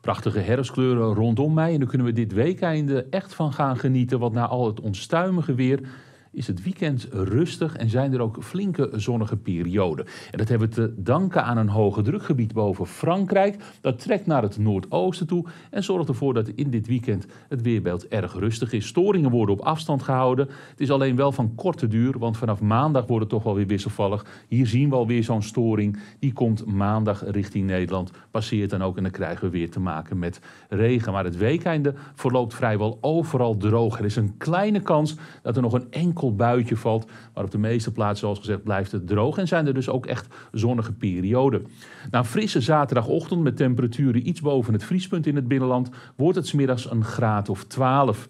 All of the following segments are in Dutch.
prachtige herfstkleuren rondom mij. En daar kunnen we dit weekende echt van gaan genieten. Want na al het onstuimige weer is het weekend rustig en zijn er ook flinke zonnige perioden. En dat hebben we te danken aan een hoge drukgebied boven Frankrijk. Dat trekt naar het noordoosten toe en zorgt ervoor dat in dit weekend het weerbeeld erg rustig is. Storingen worden op afstand gehouden. Het is alleen wel van korte duur, want vanaf maandag wordt het toch wel weer wisselvallig. Hier zien we alweer zo'n storing. Die komt maandag richting Nederland, passeert dan ook en dan krijgen we weer te maken met regen. Maar het weekende verloopt vrijwel overal droog. Er is een kleine kans dat er nog een enkel buitje valt. Maar op de meeste plaatsen, zoals gezegd, blijft het droog. En zijn er dus ook echt zonnige perioden. Na een frisse zaterdagochtend met temperaturen iets boven het vriespunt in het binnenland, wordt het smiddags een graad of 12.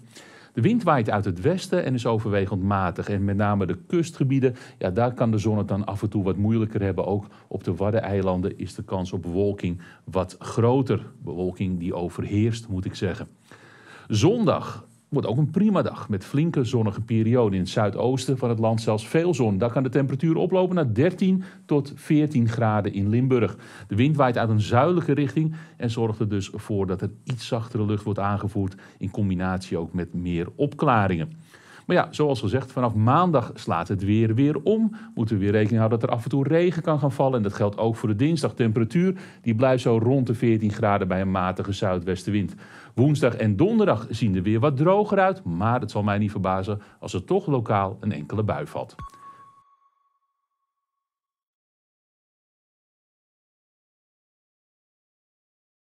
De wind waait uit het westen en is overwegend matig. En met name de kustgebieden, ja, daar kan de zon het dan af en toe wat moeilijker hebben. Ook op de Waddeneilanden is de kans op bewolking wat groter. Bewolking die overheerst, moet ik zeggen. Zondag wordt ook een prima dag. Met flinke zonnige perioden in het zuidoosten van het land zelfs veel zon. Daar kan de temperatuur oplopen naar 13 tot 14 graden in Limburg. De wind waait uit een zuidelijke richting en zorgt er dus voor dat er iets zachtere lucht wordt aangevoerd. In combinatie ook met meer opklaringen. Maar ja, zoals gezegd, vanaf maandag slaat het weer weer om. Moeten we weer rekening houden dat er af en toe regen kan gaan vallen. En dat geldt ook voor de dinsdag. Temperatuur die blijft zo rond de 14 graden bij een matige zuidwestenwind. Woensdag en donderdag zien er weer wat droger uit. Maar het zal mij niet verbazen als er toch lokaal een enkele bui valt.